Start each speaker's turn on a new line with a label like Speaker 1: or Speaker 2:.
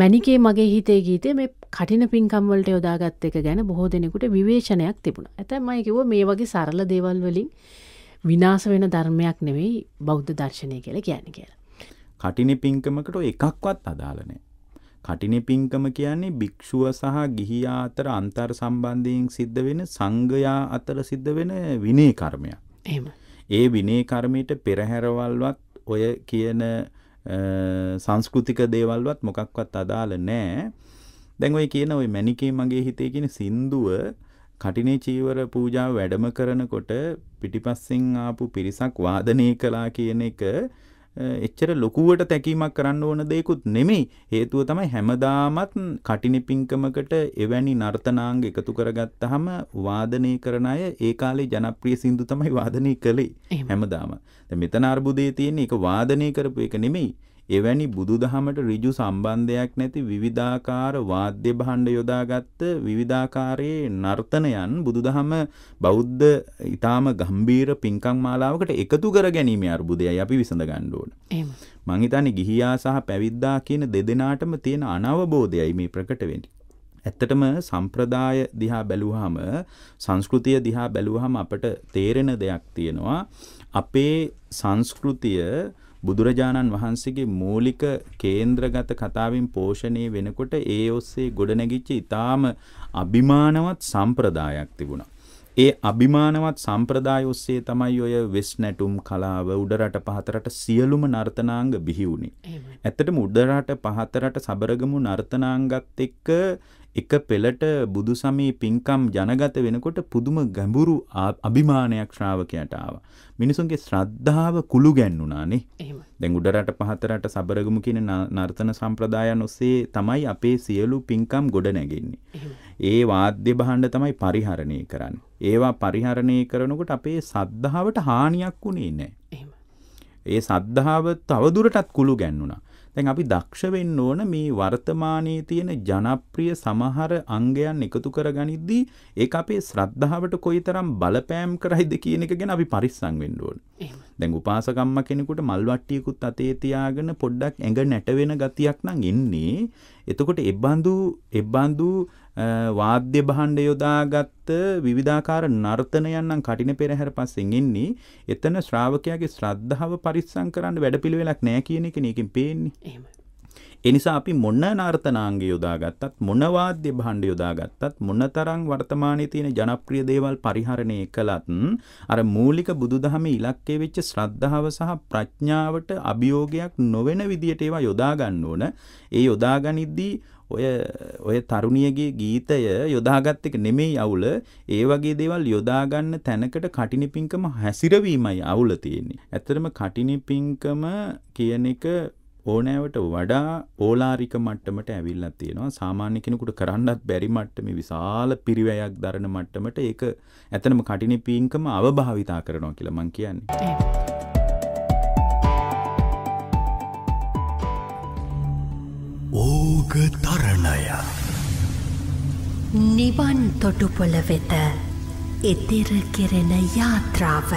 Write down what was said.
Speaker 1: මැනිකේ මගේ හිතේ ගීතේ මේ කටින පින්කම්වලට යොදාගත්ත එක ගැන බොහෝ දෙනෙකුට විවේශනයක් තිබුණ ඇතැමයි කිව මේ වගේ සරල දේවල් වලින් විනාස වෙන ධර්මයක් නෙවෙයි බෞද්ධ දර්ශනය කියල කියන කියලා. කටින පින්කමකට එකක්වත් අදාලනෑ. කටින පින්කම කියන්නේ භික්‍ෂුව සහ ගිහියා අතර අන්තර් සම්බන්ධයෙන් සිද්ධ වෙන සංඝයා අතර සිද්ධ වෙන විනේ කර්මයක්. ඒ විනේ කර්මයට පෙරහැරවල්වත් ඔය කියන සංස්කෘතික දේවල්වත් මොකක්වත් අදාළ නෑ දැන් ඔය කියන ඔය මැණිකේ මගේ හිතේ කියන සින්දුව කටිනේ චීවර පූජාව වැඩම කරනකොට පිටිපස්සෙන් ආපු පිරිසක් වාදනය කළා කියන එක එච්චර ලොකුවට තැකීමක් කරන්න ඕන දෙයකුත් නෙමෙයි හේතුව තමයි හැමදාමත් කටිනි පිංකමකට එවැනි නර්තනාංග එකතු කරගත්තහම වාදනය කරන අය ඒ කාලේ ජනප්‍රිය සින්දු තමයි වාදනය කළේ හැමදාම. දැන් මෙතන අර්බුදයේ තියෙන එක වාදනය කරපු එක නෙමෙයි. එවැනි බුදුදහමට ඍජු සම්බන්ධයක් නැති විවිධාකාර වාද්‍ය භාණ්ඩ යොදාගත් විවිධාකාරයේ නර්තනයන් බුදුදහම බෞද්ධ ඊටාම ගම්බීර පින්කම් මාලාවකට එකතු කර ගැනීමේ අර්බුදයයි අපි විසඳ ගන්න ඕන. එහෙම. මං හිතන්නේ ගිහියා සහ පැවිද්දා කියන දෙදෙනාටම තියෙන අනවබෝධයයි මේ ප්‍රකට වෙන්නේ. ඇත්තටම සම්ප්‍රදාය දිහා බැලුවාම සංස්කෘතිය දිහා බැලුවාම අපට තේරෙන දෙයක් තියෙනවා අපේ සංස්කෘතිය බුදුරජාණන් වහන්සේගේ මූලික කේන්ද්‍රගත කතාවෙන් පෝෂණය වෙනකොට ඒ ඔස්සේ ගොඩනැගිච්ච ඊටාම අභිමානවත් සම්ප්‍රදායක් තිබුණා. ඒ අභිමානවත් සම්ප්‍රදාය ඔස්සේ තමයි ඔය වෙස් නැටුම් කලාව උඩරට පහතරට සියලුම නර්තනාංග බිහි වුණේ. ඇත්තටම උඩරට පහතරට සබරගමු නර්තනාංගත් එක්ක එක පෙළට බුදු සමී පින්කම් ජනගත වෙනකොට පුදුම ගැඹුරු අභිමානයක් ශ්‍රාවකයට ආවා. මිනිසුන්ගේ ශ්‍රද්ධාව කුළු ගැන්වුණානේ. දැන් උඩරට පහතරට සබරගමු කියන නර්තන සම්ප්‍රදායන් ඔස්සේ තමයි අපේ සියලු පින්කම් ගොඩ නැගෙන්නේ. ඒ වාද්‍ය භාණ්ඩ තමයි පරිහරණය කරන්නේ. ඒවා පරිහරණය කරනකොට අපේ සද්ධාවට හානියක් වුණේ නැහැ. ඒ සද්ධාව තවදුරටත් කුළු ගැන්නුණා. දැන් අපි දක්ෂ වෙන්න ඕන මේ වර්තමානයේ තියෙන ජනප්‍රිය සමහර අංගයන් එකතු කරගනිද්දී ඒක අපේ ශ්‍රද්ධාවට කොයිතරම් බලපෑම් කරයිද කියන එක ගැන අපි පරිස්සම් වෙන්න ඕන. දැන් උපාසකම්ම කෙනෙකුට මල් වට්ටියකුත් අතේ තියාගෙන පොඩ්ඩක් ඇඟ නැට වෙන ගතියක් නම් එන්නේ. එතකොට එබ්බඳු එබ්බඳු වාද්‍ය භාණ්ඩ යොදාගත්ත විවිධාකාර නර්තනයන් නම් කටින පෙරහැර පස්සෙන් එන්නේ. එතන ශ්‍රාවකයාගේ ශ්‍රද්ධාව පරිස්සම් කරන්න වැඩපිළිවෙලක් නැහැ කියන එක නේකින් පේන්නේ. එහෙමයි. එනිසා අපි මොන නර්තනාංග යොදාගත්තත් මොනවාද්‍ය භාණ්ඩ යොදාගත්තත් මොනතරං වර්තමානයේ තියෙන ජනප්‍රිය දේවල් පරිහරණය කළත් අර මූලික බුදුදහමේ ඉලක්කය වෙච්ච ශ්‍රද්ධාව සහ ප්‍රඥාවට අභියෝගයක් නොවන විදියට ඒවා යොදා ගන්න ඕන. ඒ යොදාගනිද්දී ඔය ඔය තරුණියගේ ගීතය යොදාගත් එක නෙමෙයි අවුල. ඒ වගේ දේවල් යොදා ගන්න තැනකට කටිනි පිංකම හැසිරවීමයි අවුල තියෙන්නේ. ඇත්තටම කටිනි පිංකම කියන එක ඕනෑවට වඩා ඕලාරික මට්ටමට ඇවිල්ලා තියෙනවා. සාමාන්‍ය කෙනෙකුට කරන්නත් බැරි මට්ටමේ විශාල පිරිවැයක් දරන මට්ටමට ඒක ඇතනම කටිනේ පීංකම අවභාවිතා කරනවා කියලා මං කියන්නේ. ඕග තරණය නිවන් තොටුපොළ වෙත එතෙර කෙරෙන යාත්‍රාව.